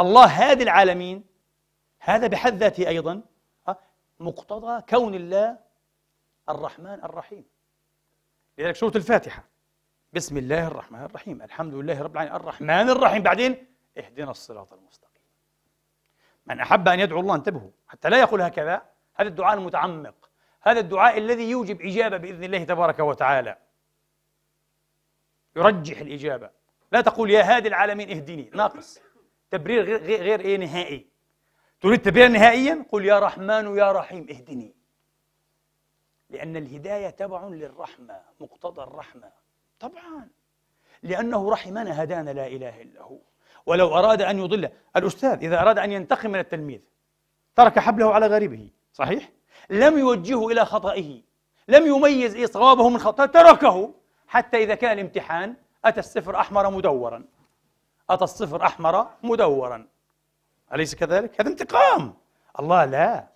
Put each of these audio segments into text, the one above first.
الله هادي العالمين هذا بحد ذاته أيضا آه، مقتضى كون الله الرحمن الرحيم لذلك سورة الفاتحة بسم الله الرحمن الرحيم الحمد لله رب العالمين الرحمن الرحيم بعدين اهدنا الصراط المستقيم من أحب أن يدعو الله انتبهوا حتى لا يقول هكذا هذا الدعاء المتعمق هذا الدعاء الذي يوجب إجابة بإذن الله تبارك وتعالى يرجح الإجابة لا تقول يا هادي العالمين اهدني ناقص تبرير غير, غير ايه نهائي تريد تبرير نهائيا قل يا رحمن يا رحيم اهدني لأن الهداية تبع للرحمة مقتضى الرحمة طبعا لأنه رحمنا هدانا لا إله إلا هو ولو أراد أن يضل الأستاذ إذا أراد أن ينتقم من التلميذ ترك حبله على غريبه صحيح؟ لم يوجهه إلى خطئه لم يميز إيه صوابه من خطأ تركه حتى إذا كان الامتحان أتى السفر أحمر مدورا أتى الصفر أحمر مدورا أليس كذلك؟ هذا انتقام الله لا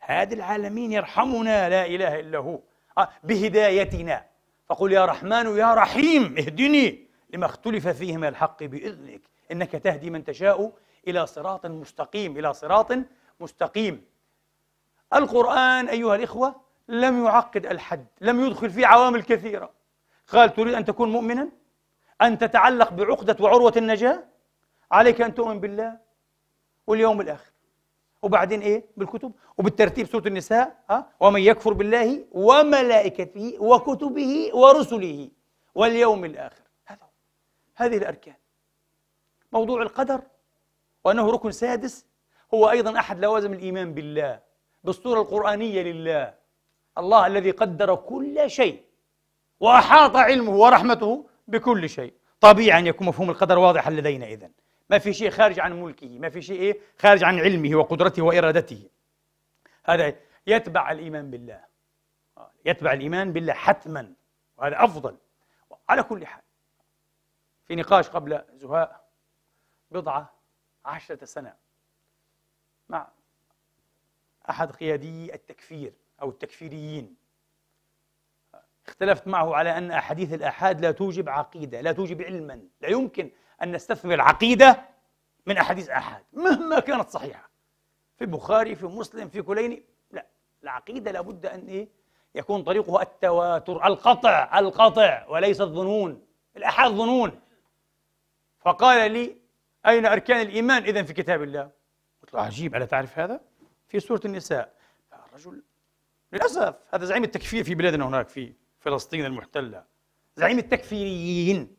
هذا العالمين يرحمنا لا إله إلا هو آه، بهدايتنا فقل يا رحمن يا رحيم اهدني لما اختلف فيه من الحق بإذنك إنك تهدي من تشاء إلى صراط مستقيم إلى صراط مستقيم القرآن أيها الإخوة لم يعقد الحد لم يدخل فيه عوامل كثيرة قال تريد أن تكون مؤمنا أن تتعلق بعقدة وعروة النجاة عليك أن تؤمن بالله واليوم الآخر وبعدين إيه بالكتب وبالترتيب سورة النساء ها ومن يكفر بالله وملائكته وكتبه ورسله واليوم الآخر هذا هذه الأركان موضوع القدر وأنه ركن سادس هو أيضا أحد لوازم الإيمان بالله بالصورة القرآنية لله الله الذي قدر كل شيء وأحاط علمه ورحمته بكل شيء طبيعي أن يكون مفهوم القدر واضحا لدينا إذن ما في شيء خارج عن ملكه ما في شيء إيه؟ خارج عن علمه وقدرته وإرادته هذا يتبع الإيمان بالله يتبع الإيمان بالله حتما وهذا أفضل على كل حال في نقاش قبل زهاء بضعة عشرة سنة مع أحد قيادي التكفير أو التكفيريين اختلفت معه على أن أحاديث الآحاد لا توجب عقيدة لا توجب علما لا يمكن أن نستثمر عقيده من أحاديث احاد مهما كانت صحيحة في البخاري في مسلم في كليني لا العقيدة لابد أن إيه يكون طريقها التواتر القطع القطع وليس الظنون الأحاد ظنون فقال لي أين أركان الإيمان إذا في كتاب الله قلت له عجيب ألا تعرف هذا في سورة النساء الرجل للأسف هذا زعيم التكفير في بلادنا هناك في فلسطين المحتلة زعيم التكفيريين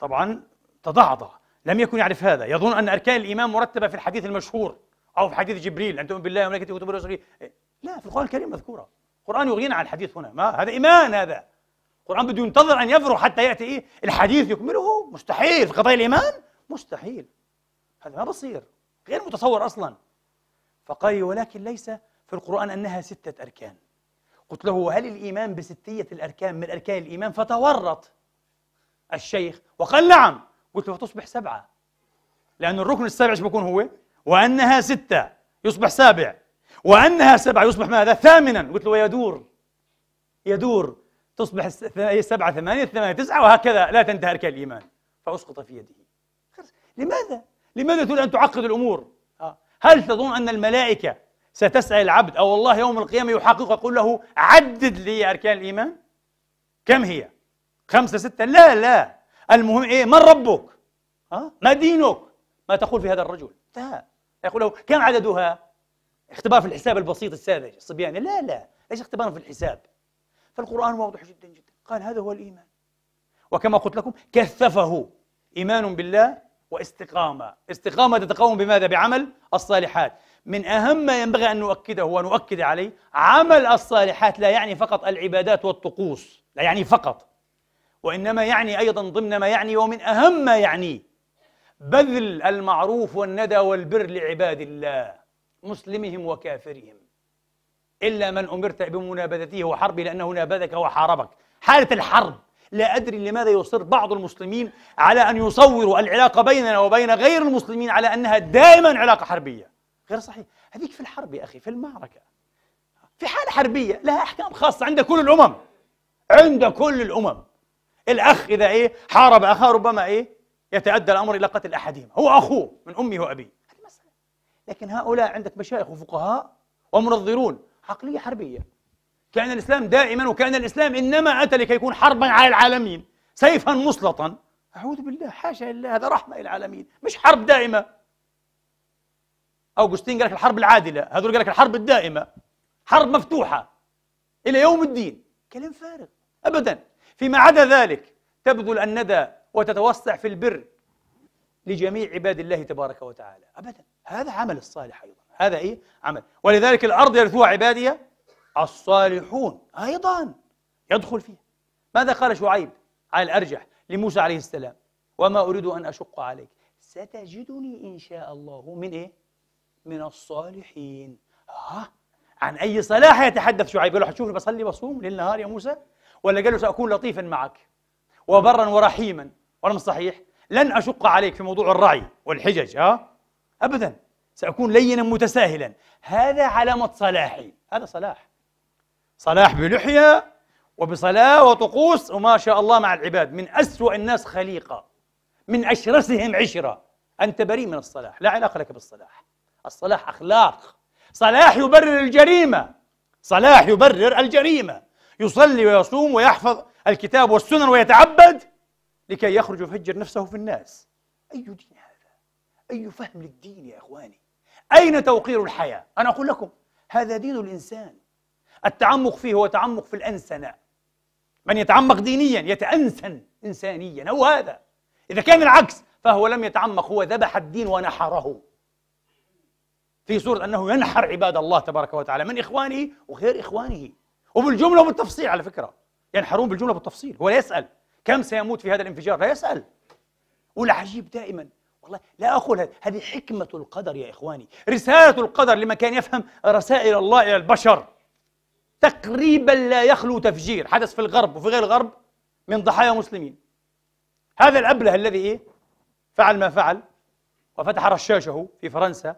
طبعا تضعضع لم يكن يعرف هذا يظن أن أركان الإيمان مرتبة في الحديث المشهور أو في حديث جبريل أن تؤمن بالله وملائكته وكتبه ورسله لا في القرآن الكريم مذكورة القرآن يغنينا عن الحديث هنا ما هذا إيمان هذا القرآن بده ينتظر أن يفرغ حتى يأتي إيه الحديث يكمله مستحيل في قضايا الإيمان مستحيل هذا ما بصير غير متصور أصلا فقال ولكن ليس في القرآن أنها ستة أركان قلت له هل الإيمان بستية الأركان من أركان الإيمان فتورط الشيخ وقال نعم قلت له فتصبح سبعة لأن الركن السابع ايش بيكون هو وأنها ستة يصبح سابع وأنها سبعة يصبح ماذا ثامنا قلت له يدور يدور تصبح سبعة ثمانية ثمانية تسعة وهكذا لا تنتهي أركان الإيمان فأسقط في يده لماذا؟ لماذا تريد أن تعقد الأمور؟ آه. هل تظن أن الملائكة ستسأل العبد أو الله يوم القيامة يحقق يقول له عدد لي أركان الإيمان كم هي خمسة ستة لا لا المهم إيه من ربك ها؟ ما دينك ما تقول في هذا الرجل لا يقول له كم عددها اختبار في الحساب البسيط الساذج الصبياني لا لا ليش اختبار في الحساب فالقرآن واضح جدا جدا قال هذا هو الإيمان وكما قلت لكم كثفه إيمان بالله واستقامة استقامة تتقوم بماذا؟ بعمل الصالحات من أهم ما ينبغي أن نؤكده ونؤكد عليه عمل الصالحات لا يعني فقط العبادات والطقوس لا يعني فقط وإنما يعني أيضا ضمن ما يعني ومن أهم ما يعنيه بذل المعروف والندى والبر لعباد الله مسلمهم وكافرهم إلا من أمرت بمنابذته وحربه لأنه نابذك وحاربك حالة الحرب لا أدري لماذا يصر بعض المسلمين على أن يصوروا العلاقة بيننا وبين غير المسلمين على أنها دائما علاقة حربية غير صحيح هذيك في الحرب يا أخي في المعركة في حالة حربية لها أحكام خاصة عند كل الأمم عند كل الأمم الأخ إذا إيه حارب أخاه ربما إيه يتأدى الأمر إلى قتل أحدهم هو أخوه من أمه وأبيه هذه مسألة لكن هؤلاء عندك مشايخ وفقهاء ومنظرون عقلية حربية كان الإسلام دائما وكان الإسلام إنما أتى لكي يكون حربا على العالمين سيفا مسلطا أعوذ بالله حاشا لله هذا رحمة للعالمين مش حرب دائمة اوغسطين قال لك الحرب العادله هذول قال لك الحرب الدائمه حرب مفتوحه الى يوم الدين كلام فارغ ابدا فيما عدا ذلك تبذل الندى وتتوسع في البر لجميع عباد الله تبارك وتعالى ابدا هذا عمل الصالح ايضا هذا ايه عمل ولذلك الارض يرثوها عبادي الصالحون ايضا يدخل فيها ماذا قال شعيب على الارجح لموسى عليه السلام وما اريد ان اشق عليك ستجدني ان شاء الله من ايه من الصالحين ها آه. عن أي صلاح يتحدث شعيب قال له حتشوفني بصلي بصوم ليل نهار يا موسى ولا قال له سأكون لطيفا معك وبرا ورحيما ولا صحيح لن أشق عليك في موضوع الرعي والحجج ها آه. أبدا سأكون لينا متساهلا هذا علامة صلاحي هذا صلاح صلاح بلحية وبصلاة وطقوس وما شاء الله مع العباد من أسوأ الناس خليقة من أشرسهم عشرة أنت بريء من الصلاح لا علاقة لك بالصلاح الصلاح أخلاق صلاح يبرر الجريمة صلاح يبرر الجريمة يصلي ويصوم ويحفظ الكتاب والسنن ويتعبد لكي يخرج ويفجر نفسه في الناس أي دين هذا؟ أي فهم للدين يا إخواني؟ أين توقير الحياة؟ أنا أقول لكم هذا دين الإنسان التعمق فيه هو تعمق في الأنسنة من يتعمق دينيا يتأنسن إنسانيا هو هذا إذا كان العكس فهو لم يتعمق هو ذبح الدين ونحره في سورة أنه ينحر عباد الله تبارك وتعالى من إخوانه وغير إخوانه وبالجملة وبالتفصيل على فكرة ينحرون بالجملة وبالتفصيل هو لا يسأل كم سيموت في هذا الانفجار لا يسأل والعجيب دائما والله لا أقول هذه حكمة القدر يا إخواني رسالة القدر لمن كان يفهم رسائل الله إلى البشر تقريبا لا يخلو تفجير حدث في الغرب وفي غير الغرب من ضحايا مسلمين هذا الأبله الذي إيه؟ فعل ما فعل وفتح رشاشه في فرنسا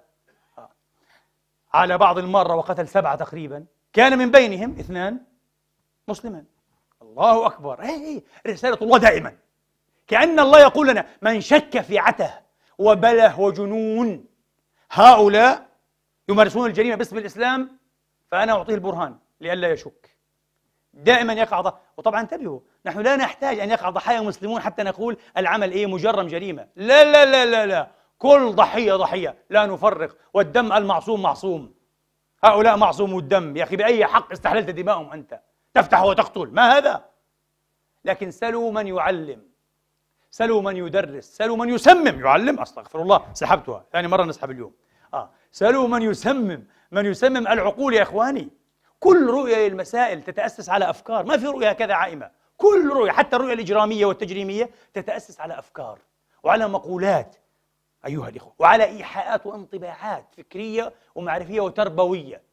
على بعض المرة وقتل سبعة تقريبا كان من بينهم اثنان مسلمان الله أكبر هي إيه، إيه. هي رسالة الله دائما كأن الله يقول لنا من شك في عته وبله وجنون هؤلاء يمارسون الجريمة باسم الإسلام فأنا أعطيه البرهان لئلا يشك دائما يقع ضحايا وطبعا انتبهوا نحن لا نحتاج أن يقع ضحايا مسلمون حتى نقول العمل إيه مجرم جريمة لا لا لا لا لا كل ضحية ضحية لا نفرق والدم المعصوم معصوم هؤلاء معصوم الدم يا أخي بأي حق استحللت دماءهم أنت تفتح وتقتل ما هذا لكن سلوا من يعلم سلوا من يدرس سلوا من يسمم يعلم أستغفر الله سحبتها ثاني مرة نسحب اليوم آه. سلوا من يسمم من يسمم العقول يا إخواني كل رؤية للمسائل تتأسس على أفكار ما في رؤية هكذا عائمة كل رؤية حتى الرؤية الإجرامية والتجريمية تتأسس على أفكار وعلى مقولات أيها الإخوة وعلى إيحاءات وانطباعات فكرية ومعرفية وتربوية